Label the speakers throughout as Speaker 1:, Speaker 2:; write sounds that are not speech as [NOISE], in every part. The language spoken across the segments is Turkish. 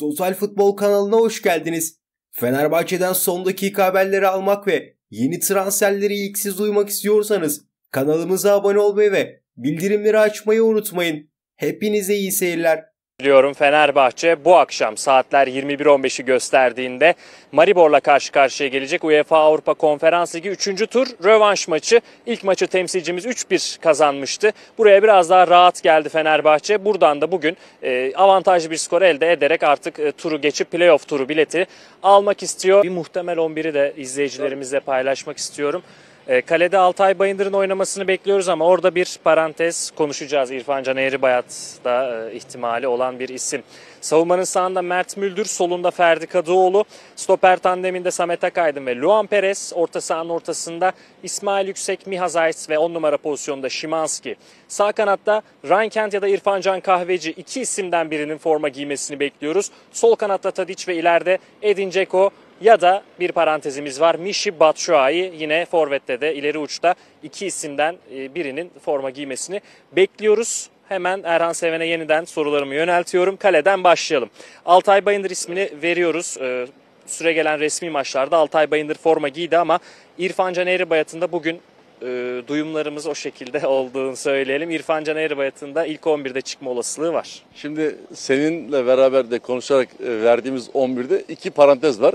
Speaker 1: Total Futbol kanalına hoş geldiniz. Fenerbahçe'den son dakika haberleri almak ve yeni transferleri ilk siz duymak istiyorsanız kanalımıza abone olmayı ve bildirimleri açmayı unutmayın. Hepinize iyi seyirler.
Speaker 2: Diyorum Fenerbahçe bu akşam saatler 21.15'i gösterdiğinde Maribor'la karşı karşıya gelecek UEFA Avrupa Konferans Ligi 3. tur rövanş maçı. İlk maçı temsilcimiz 3-1 kazanmıştı. Buraya biraz daha rahat geldi Fenerbahçe. Buradan da bugün e, avantajlı bir skor elde ederek artık e, turu geçip playoff turu bileti almak istiyor. Bir muhtemel 11'i de izleyicilerimizle paylaşmak istiyorum. Ee, kalede Altay Bayındır'ın oynamasını bekliyoruz ama orada bir parantez konuşacağız. İrfan Can Eğribayat'da e, ihtimali olan bir isim. Savunmanın sağında Mert Müldür, solunda Ferdi Kadıoğlu, stoper tandeminde Samet Akaydın ve Luan Perez, orta sahanın ortasında İsmail Yüksek, Miha Zayt ve 10 numara pozisyonda Şimanski. Sağ kanatta Ryan Kent ya da İrfan Can Kahveci iki isimden birinin forma giymesini bekliyoruz. Sol kanatta Tadic ve ileride Edin Dzeko, ya da bir parantezimiz var Mişi Batshuayi yine Forvet'te de ileri uçta iki isimden e, birinin forma giymesini bekliyoruz. Hemen Erhan Seven'e yeniden sorularımı yöneltiyorum. Kaleden başlayalım. Altay Bayındır ismini veriyoruz. E, süre gelen resmi maçlarda Altay Bayındır forma giydi ama İrfan Caneri Bayatı'nda bugün e, duyumlarımız o şekilde [LAUGHS] olduğunu söyleyelim. İrfan Can Eğribayat'ında ilk 11'de çıkma olasılığı var. Şimdi seninle beraber de konuşarak verdiğimiz 11'de iki parantez var.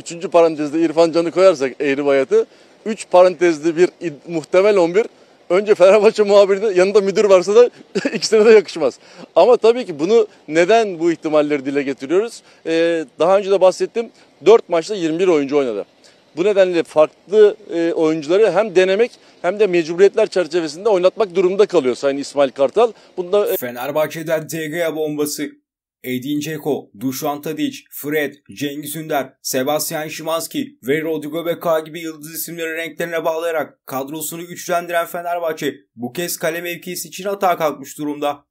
Speaker 2: Üçüncü parantezde İrfan Can'ı koyarsak
Speaker 1: Eğri Bayat'ı. Üç parantezli bir muhtemel 11. Önce Fenerbahçe muhabirinde yanında müdür varsa da [LAUGHS] ikisine de yakışmaz. Ama tabii ki bunu neden bu ihtimalleri dile getiriyoruz? Ee, daha önce de bahsettim. 4 maçta 21 oyuncu oynadı. Bu nedenle farklı e, oyuncuları hem denemek hem de mecburiyetler çerçevesinde oynatmak durumunda kalıyor Sayın İsmail Kartal. Bunda e... Fenerbahçe'den DG'ye bombası Edin Dzeko, Dušan Tadic, Fred, Cengiz Ünder, Sebastian Szymanski ve Rodrigo Beka gibi yıldız isimleri renklerine bağlayarak kadrosunu güçlendiren Fenerbahçe bu kez kale mevkisi için hata kalkmış durumda.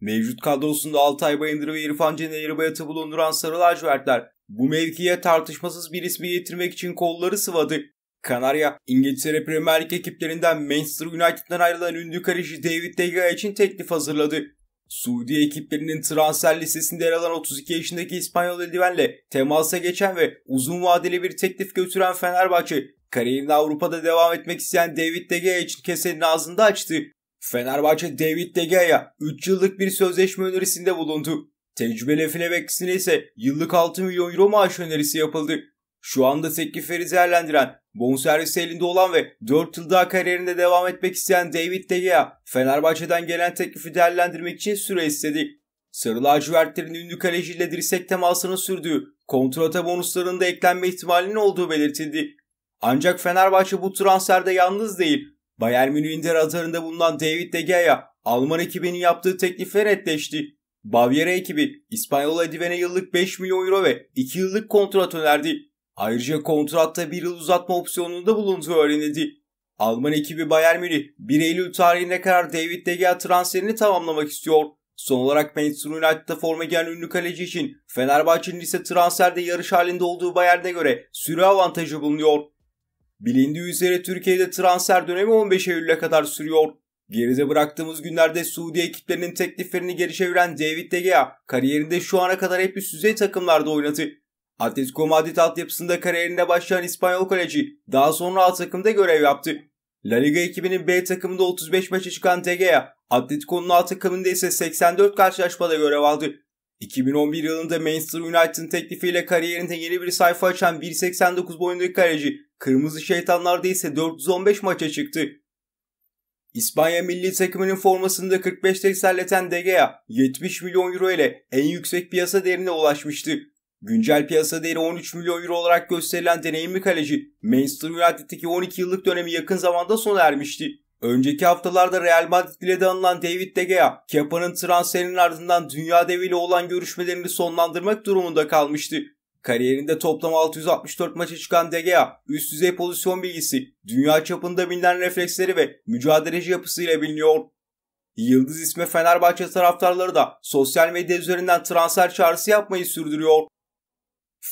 Speaker 1: Mevcut kadrosunda Altay Bayındır ve İrfan Cener'i bayatı bulunduran Sarı Lacivertler bu mevkiye tartışmasız bir ismi getirmek için kolları sıvadı. Kanarya, İngiltere Premier Lig ekiplerinden Manchester United'dan ayrılan ünlü kaleci David De Gea için teklif hazırladı. Suudi ekiplerinin transfer listesinde yer alan 32 yaşındaki İspanyol eldivenle temasa geçen ve uzun vadeli bir teklif götüren Fenerbahçe, kariyerine Avrupa'da devam etmek isteyen David De Gea için kesenin ağzını açtı. Fenerbahçe David De Gea'ya 3 yıllık bir sözleşme önerisinde bulundu. Tecrübeli Flebeks'ine ise yıllık 6 milyon euro maaş önerisi yapıldı. Şu anda teklifleri değerlendiren, bonservisi elinde olan ve 4 yıl daha kariyerinde devam etmek isteyen David De Gea, Fenerbahçe'den gelen teklifi değerlendirmek için süre istedi. Sarı lacivertlerin ünlü kaleciyle dirsek temasını sürdüğü, kontrata bonuslarının da eklenme ihtimalinin olduğu belirtildi. Ancak Fenerbahçe bu transferde yalnız değil, Bayern Münih'in de radarında bulunan David De Gea, Alman ekibinin yaptığı teklifle netleşti. Bavyera ekibi İspanyol Ediven'e yıllık 5 milyon euro ve 2 yıllık kontrat önerdi. Ayrıca kontratta bir yıl uzatma opsiyonunda bulunduğu öğrenildi. Alman ekibi Bayern Münih 1 Eylül tarihine kadar David De Gea transferini tamamlamak istiyor. Son olarak Manchester United'da forma giyen ünlü kaleci için Fenerbahçe'nin ise transferde yarış halinde olduğu Bayern'e göre süre avantajı bulunuyor. Bilindiği üzere Türkiye'de transfer dönemi 15 Eylül'e kadar sürüyor. Geride bıraktığımız günlerde Suudi ekiplerinin tekliflerini geri çeviren David De Gea kariyerinde şu ana kadar hep üst düzey takımlarda oynadı. Atletico Madrid altyapısında kariyerine başlayan İspanyol kaleci daha sonra alt takımda görev yaptı. La Liga ekibinin B takımında 35 maça çıkan De Gea, Atletico'nun alt takımında ise 84 karşılaşmada görev aldı. 2011 yılında Manchester United'ın teklifiyle kariyerinde yeni bir sayfa açan 1.89 boyundaki kaleci Kırmızı Şeytanlar'da ise 415 maça çıktı. İspanya milli takımının formasında 45 tek serleten De Gea 70 milyon euro ile en yüksek piyasa değerine ulaşmıştı. Güncel piyasa değeri 13 milyon euro olarak gösterilen deneyimli kaleci Manchester United'deki 12 yıllık dönemi yakın zamanda sona ermişti. Önceki haftalarda Real Madrid ile de anılan David De Gea, Kepa'nın transferinin ardından dünya deviyle olan görüşmelerini sonlandırmak durumunda kalmıştı. Kariyerinde toplam 664 maça çıkan De Gea, üst düzey pozisyon bilgisi, dünya çapında bilinen refleksleri ve mücadeleci yapısıyla biliniyor. Yıldız ismi Fenerbahçe taraftarları da sosyal medya üzerinden transfer çağrısı yapmayı sürdürüyor.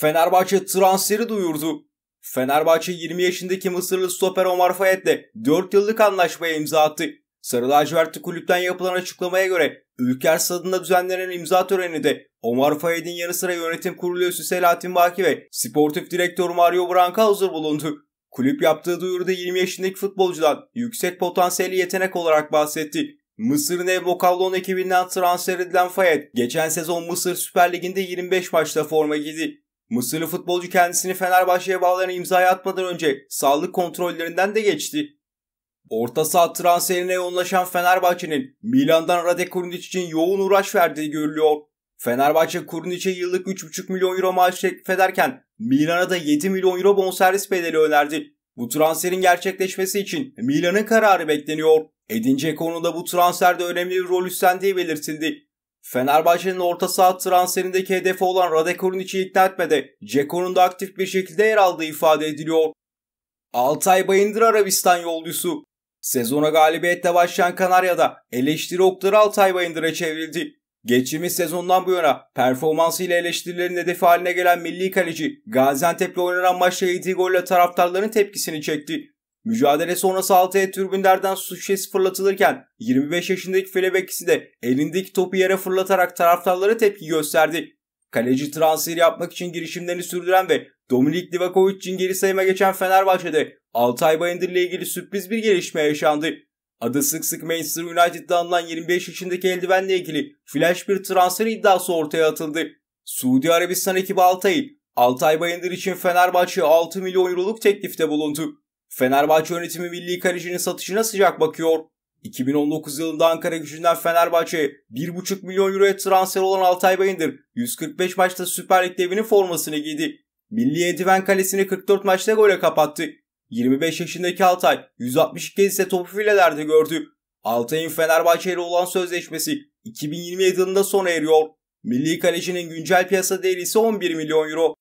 Speaker 1: Fenerbahçe transferi duyurdu. Fenerbahçe 20 yaşındaki Mısırlı stoper Omar Fayet'le 4 yıllık anlaşmaya imza attı. Sarı lacivertli kulüpten yapılan açıklamaya göre Ülker Stadı'nda düzenlenen imza töreni de Omar Fayet'in yanı sıra yönetim kurulu üyesi Selahattin Baki ve sportif direktör Mario Branca hazır bulundu. Kulüp yaptığı duyuruda 20 yaşındaki futbolcudan yüksek potansiyeli yetenek olarak bahsetti. Mısır'ın ev Bokallon ekibinden transfer edilen Fayet, geçen sezon Mısır Süper Ligi'nde 25 maçta forma giydi. Mısırlı futbolcu kendisini Fenerbahçe'ye bağlarına imzaya atmadan önce sağlık kontrollerinden de geçti. Orta saha transferine yoğunlaşan Fenerbahçe'nin Milan'dan Rade Kurnic için yoğun uğraş verdiği görülüyor. Fenerbahçe Kurnic'e yıllık 3,5 milyon euro maaş teklif ederken Milan'a da 7 milyon euro bonservis bedeli önerdi. Bu transferin gerçekleşmesi için Milan'ın kararı bekleniyor. Edince konuda bu transferde önemli bir rol üstlendiği belirtildi. Fenerbahçe'nin orta saha transferindeki hedefi olan içi ikna etmede Ceko'nun da aktif bir şekilde yer aldığı ifade ediliyor. Altay Bayındır Arabistan yolcusu. Sezona galibiyetle başlayan Kanarya'da eleştiri okları Altay Bayındır'a çevrildi. Geçtiğimiz sezondan bu yana performansıyla eleştirilerin hedefi haline gelen milli kaleci Gaziantep'le oynanan maçta yediği golle taraftarların tepkisini çekti. Mücadele sonrası altıya türbünlerden su şişesi fırlatılırken 25 yaşındaki Felebekisi de elindeki topu yere fırlatarak taraftarlara tepki gösterdi. Kaleci transferi yapmak için girişimlerini sürdüren ve Dominik Livakovic için geri sayıma geçen Fenerbahçe'de Altay Bayındır ile ilgili sürpriz bir gelişme yaşandı. Adı sık sık Manchester United'da anılan 25 yaşındaki eldivenle ilgili flash bir transfer iddiası ortaya atıldı. Suudi Arabistan ekibi Altay, Altay Bayındır için Fenerbahçe 6 milyon euroluk teklifte bulundu. Fenerbahçe yönetimi milli kalecinin satışına sıcak bakıyor. 2019 yılında Ankara gücünden Fenerbahçe'ye 1,5 milyon euroya transfer olan Altay Bayındır 145 maçta Süper Lig devinin formasını giydi. Milli Ediven kalesini 44 maçta gole kapattı. 25 yaşındaki Altay 162 kez ise topu filelerde gördü. Altay'ın Fenerbahçe ile olan sözleşmesi 2027 yılında sona eriyor. Milli kalecinin güncel piyasa değeri ise 11 milyon euro.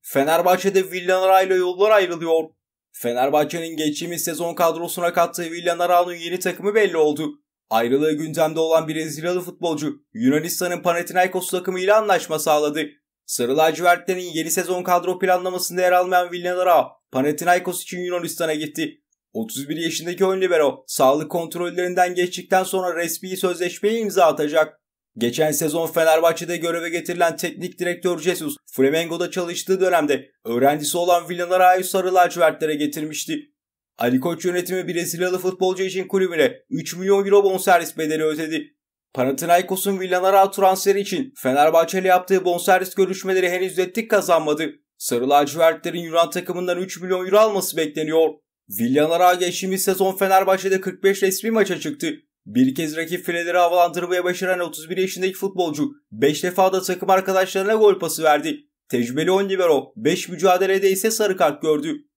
Speaker 1: Fenerbahçe'de Villanara ile yollar ayrılıyor. Fenerbahçe'nin geçtiğimiz sezon kadrosuna kattığı Villanaran'ın yeni takımı belli oldu. Ayrılığı gündemde olan Brezilyalı futbolcu Yunanistan'ın Panathinaikos takımı ile anlaşma sağladı. Sarı lacivertlerin yeni sezon kadro planlamasında yer almayan Villanara, Panathinaikos için Yunanistan'a gitti. 31 yaşındaki ön libero, sağlık kontrollerinden geçtikten sonra resmi sözleşmeye imza atacak. Geçen sezon Fenerbahçe'de göreve getirilen teknik direktör Jesus, Flamengo'da çalıştığı dönemde öğrencisi olan Villanara ait sarı lacivertlere getirmişti. Ali Koç yönetimi Brezilyalı futbolcu için kulübüne 3 milyon euro bonservis bedeli ödedi. Panathinaikos'un Villanara transferi için Fenerbahçe ile yaptığı bonservis görüşmeleri henüz ettik kazanmadı. Sarı lacivertlerin Yunan takımından 3 milyon euro alması bekleniyor. Villanara geçtiğimiz sezon Fenerbahçe'de 45 resmi maça çıktı. Bir kez rakip fileleri havalandırmaya başaran 31 yaşındaki futbolcu 5 defa da takım arkadaşlarına gol pası verdi. Tecrübeli 10 libero 5 mücadelede ise sarı kart gördü.